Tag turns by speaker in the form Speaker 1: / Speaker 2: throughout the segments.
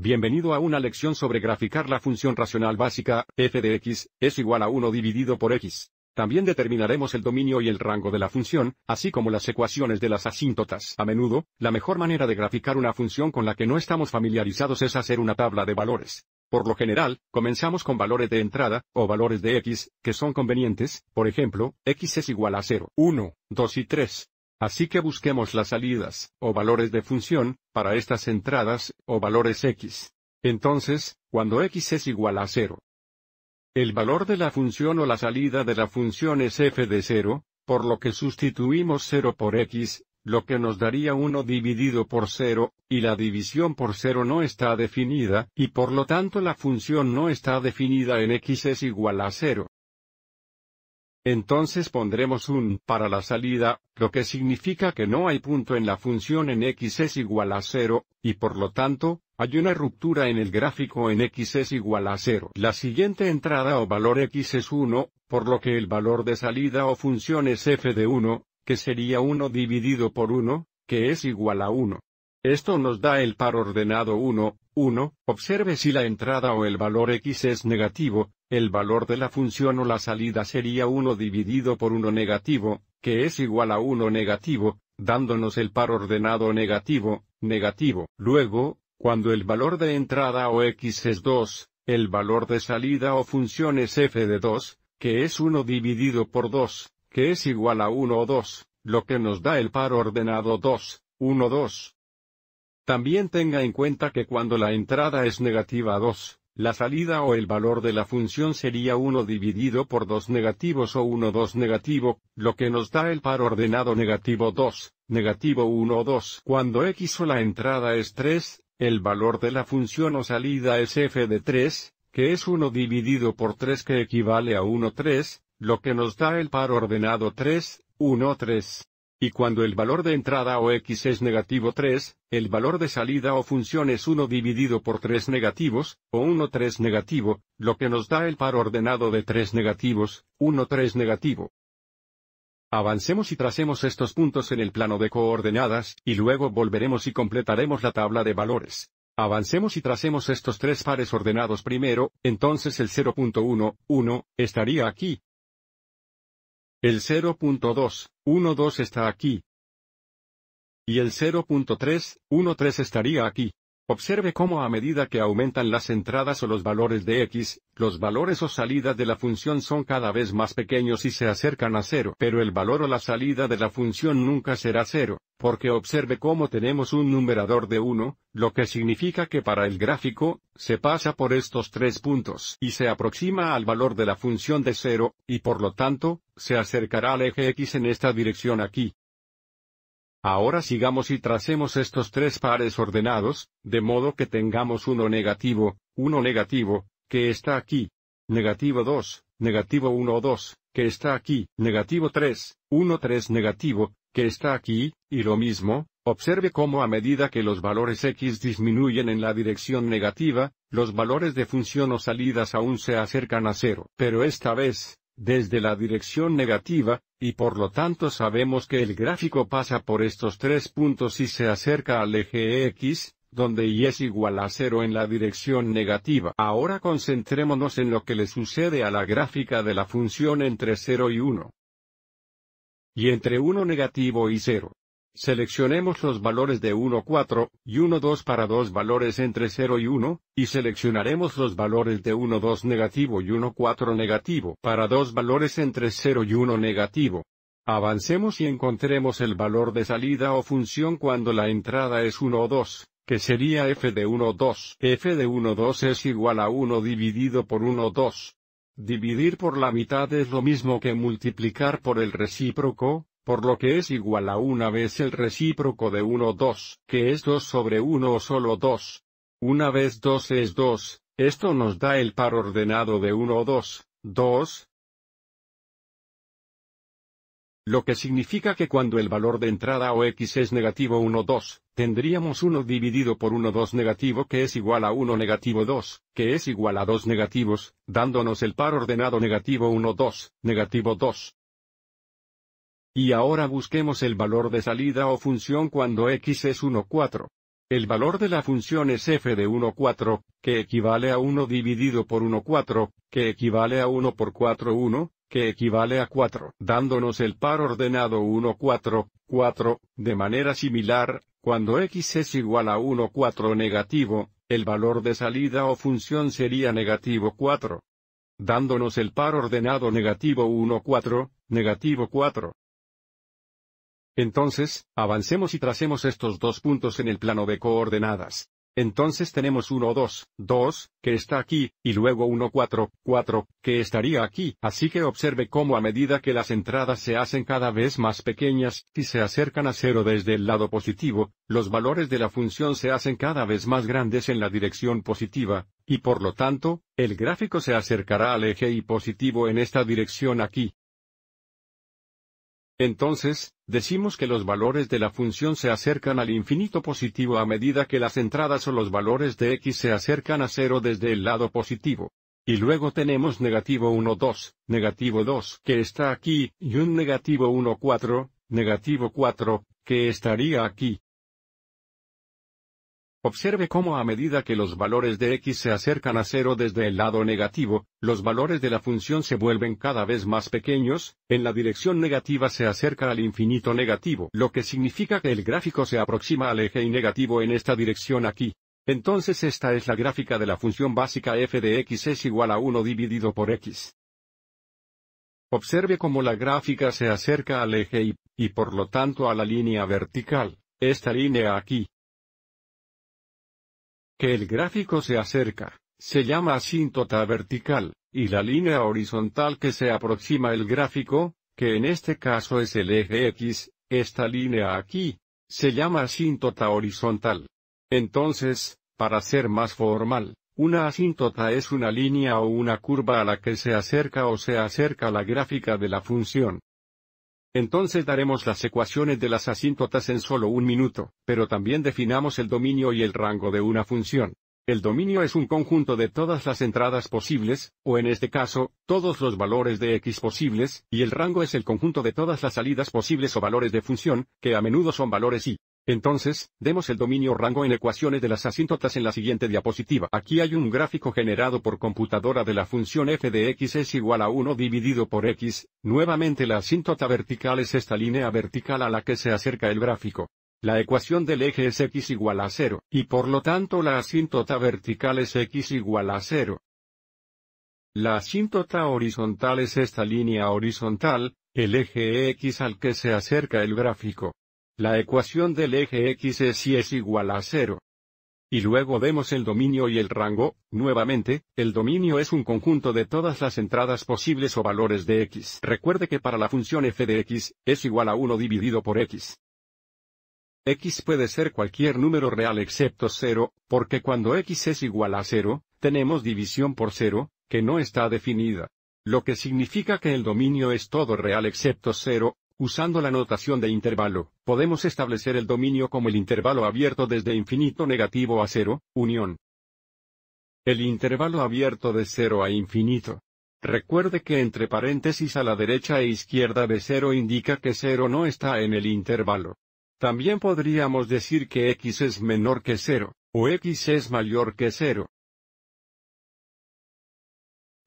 Speaker 1: Bienvenido a una lección sobre graficar la función racional básica, f de x, es igual a 1 dividido por x. También determinaremos el dominio y el rango de la función, así como las ecuaciones de las asíntotas. A menudo, la mejor manera de graficar una función con la que no estamos familiarizados es hacer una tabla de valores. Por lo general, comenzamos con valores de entrada, o valores de x, que son convenientes, por ejemplo, x es igual a 0, 1, 2 y 3. Así que busquemos las salidas, o valores de función, para estas entradas, o valores x. Entonces, cuando x es igual a 0. El valor de la función o la salida de la función es f de 0, por lo que sustituimos 0 por x, lo que nos daría 1 dividido por 0, y la división por 0 no está definida, y por lo tanto la función no está definida en x es igual a 0. Entonces pondremos un para la salida, lo que significa que no hay punto en la función en x es igual a 0, y por lo tanto, hay una ruptura en el gráfico en x es igual a 0. La siguiente entrada o valor x es 1, por lo que el valor de salida o función es f de 1, que sería 1 dividido por 1, que es igual a 1. Esto nos da el par ordenado 1, 1. Observe si la entrada o el valor x es negativo, el valor de la función o la salida sería 1 dividido por 1 negativo, que es igual a 1 negativo, dándonos el par ordenado negativo, negativo. Luego, cuando el valor de entrada o x es 2, el valor de salida o función es f de 2, que es 1 dividido por 2, que es igual a 1 o 2, lo que nos da el par ordenado 2, 1, 2. También tenga en cuenta que cuando la entrada es negativa 2, la salida o el valor de la función sería 1 dividido por 2 negativos o 1 2 negativo, lo que nos da el par ordenado negativo 2, negativo 1 2. Cuando x o la entrada es 3, el valor de la función o salida es f de 3, que es 1 dividido por 3 que equivale a 1 3, lo que nos da el par ordenado 3, 1 3. Y cuando el valor de entrada o x es negativo 3, el valor de salida o función es 1 dividido por 3 negativos, o 1 3 negativo, lo que nos da el par ordenado de 3 negativos, 1 3 negativo. Avancemos y tracemos estos puntos en el plano de coordenadas, y luego volveremos y completaremos la tabla de valores. Avancemos y tracemos estos tres pares ordenados primero, entonces el 0.1, 1, estaría aquí, el 0.212 está aquí. Y el 0.313 estaría aquí. Observe cómo a medida que aumentan las entradas o los valores de x, los valores o salidas de la función son cada vez más pequeños y se acercan a cero. Pero el valor o la salida de la función nunca será cero, porque observe cómo tenemos un numerador de 1, lo que significa que para el gráfico, se pasa por estos tres puntos y se aproxima al valor de la función de 0, y por lo tanto, se acercará al eje x en esta dirección aquí. Ahora sigamos y tracemos estos tres pares ordenados, de modo que tengamos uno negativo, uno negativo, que está aquí. Negativo 2, negativo 1 2, que está aquí, negativo 3, 1 3 negativo, que está aquí, y lo mismo, observe cómo a medida que los valores x disminuyen en la dirección negativa, los valores de función o salidas aún se acercan a cero. Pero esta vez, desde la dirección negativa, y por lo tanto sabemos que el gráfico pasa por estos tres puntos y se acerca al eje X, donde y es igual a cero en la dirección negativa. Ahora concentrémonos en lo que le sucede a la gráfica de la función entre 0 y 1. Y entre 1 negativo y 0. Seleccionemos los valores de 1, 4, y 1, 2 para dos valores entre 0 y 1, y seleccionaremos los valores de 1, 2 negativo y 1, 4 negativo para dos valores entre 0 y 1 negativo. Avancemos y encontremos el valor de salida o función cuando la entrada es 1 2, que sería f de 1, 2. f de 1, 2 es igual a 1 dividido por 1, 2. Dividir por la mitad es lo mismo que multiplicar por el recíproco, por lo que es igual a una vez el recíproco de 1 2, que es 2 sobre 1 o solo 2. Una vez 2 es 2, esto nos da el par ordenado de 1 2, 2. Lo que significa que cuando el valor de entrada o x es negativo 1 2, tendríamos 1 dividido por 1 2 negativo que es igual a 1 negativo 2, que es igual a 2 negativos, dándonos el par ordenado negativo 1 2, negativo 2. Y ahora busquemos el valor de salida o función cuando x es 1 4. El valor de la función es f de 1 4, que equivale a 1 dividido por 1 4, que equivale a 1 por 4, 1, que equivale a 4, dándonos el par ordenado 1, 4, 4, de manera similar, cuando x es igual a 1, 4 negativo, el valor de salida o función sería negativo 4. Dándonos el par ordenado negativo 1, 4, negativo 4. Entonces, avancemos y tracemos estos dos puntos en el plano de coordenadas. Entonces tenemos 1, 2, 2, que está aquí, y luego 1, 4, 4, que estaría aquí. Así que observe cómo a medida que las entradas se hacen cada vez más pequeñas, y se acercan a cero desde el lado positivo, los valores de la función se hacen cada vez más grandes en la dirección positiva, y por lo tanto, el gráfico se acercará al eje y positivo en esta dirección aquí. Entonces, Decimos que los valores de la función se acercan al infinito positivo a medida que las entradas o los valores de x se acercan a cero desde el lado positivo. Y luego tenemos negativo 1 2, negativo 2 que está aquí, y un negativo 1 4, negativo 4, que estaría aquí. Observe cómo a medida que los valores de x se acercan a cero desde el lado negativo, los valores de la función se vuelven cada vez más pequeños, en la dirección negativa se acerca al infinito negativo, lo que significa que el gráfico se aproxima al eje y negativo en esta dirección aquí. Entonces esta es la gráfica de la función básica f de x es igual a 1 dividido por x. Observe cómo la gráfica se acerca al eje y, y por lo tanto a la línea vertical, esta línea aquí que el gráfico se acerca, se llama asíntota vertical, y la línea horizontal que se aproxima el gráfico, que en este caso es el eje X, esta línea aquí, se llama asíntota horizontal. Entonces, para ser más formal, una asíntota es una línea o una curva a la que se acerca o se acerca la gráfica de la función. Entonces daremos las ecuaciones de las asíntotas en solo un minuto, pero también definamos el dominio y el rango de una función. El dominio es un conjunto de todas las entradas posibles, o en este caso, todos los valores de x posibles, y el rango es el conjunto de todas las salidas posibles o valores de función, que a menudo son valores y. Entonces, demos el dominio rango en ecuaciones de las asíntotas en la siguiente diapositiva. Aquí hay un gráfico generado por computadora de la función f de x es igual a 1 dividido por x, nuevamente la asíntota vertical es esta línea vertical a la que se acerca el gráfico. La ecuación del eje es x igual a 0, y por lo tanto la asíntota vertical es x igual a 0. La asíntota horizontal es esta línea horizontal, el eje e x al que se acerca el gráfico. La ecuación del eje X es y es igual a cero. Y luego vemos el dominio y el rango, nuevamente, el dominio es un conjunto de todas las entradas posibles o valores de x. Recuerde que para la función f de x, es igual a 1 dividido por x. x puede ser cualquier número real excepto 0, porque cuando x es igual a 0, tenemos división por 0, que no está definida. Lo que significa que el dominio es todo real excepto 0, Usando la notación de intervalo, podemos establecer el dominio como el intervalo abierto desde infinito negativo a cero, unión. El intervalo abierto de cero a infinito. Recuerde que entre paréntesis a la derecha e izquierda de cero indica que cero no está en el intervalo. También podríamos decir que x es menor que cero, o x es mayor que cero.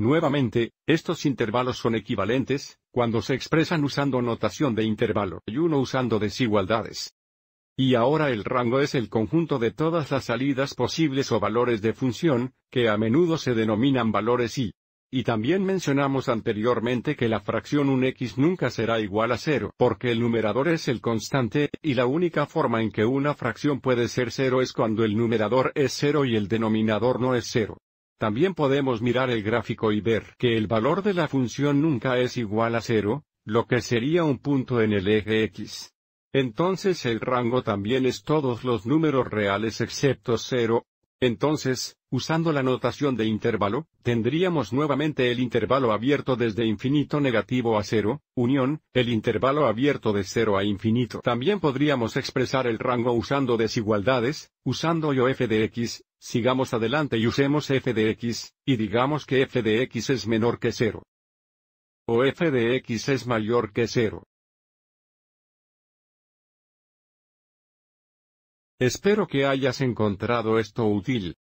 Speaker 1: Nuevamente, estos intervalos son equivalentes, cuando se expresan usando notación de intervalo y uno usando desigualdades. Y ahora el rango es el conjunto de todas las salidas posibles o valores de función, que a menudo se denominan valores y. Y también mencionamos anteriormente que la fracción 1x nunca será igual a 0 porque el numerador es el constante, y la única forma en que una fracción puede ser cero es cuando el numerador es 0 y el denominador no es 0. También podemos mirar el gráfico y ver que el valor de la función nunca es igual a cero, lo que sería un punto en el eje X. Entonces el rango también es todos los números reales excepto 0. Entonces, usando la notación de intervalo, tendríamos nuevamente el intervalo abierto desde infinito negativo a 0, unión, el intervalo abierto de 0 a infinito. También podríamos expresar el rango usando desigualdades, usando f de X, Sigamos adelante y usemos f de x, y digamos que f de x es menor que 0. O f de x es mayor que 0. Espero que hayas encontrado esto útil.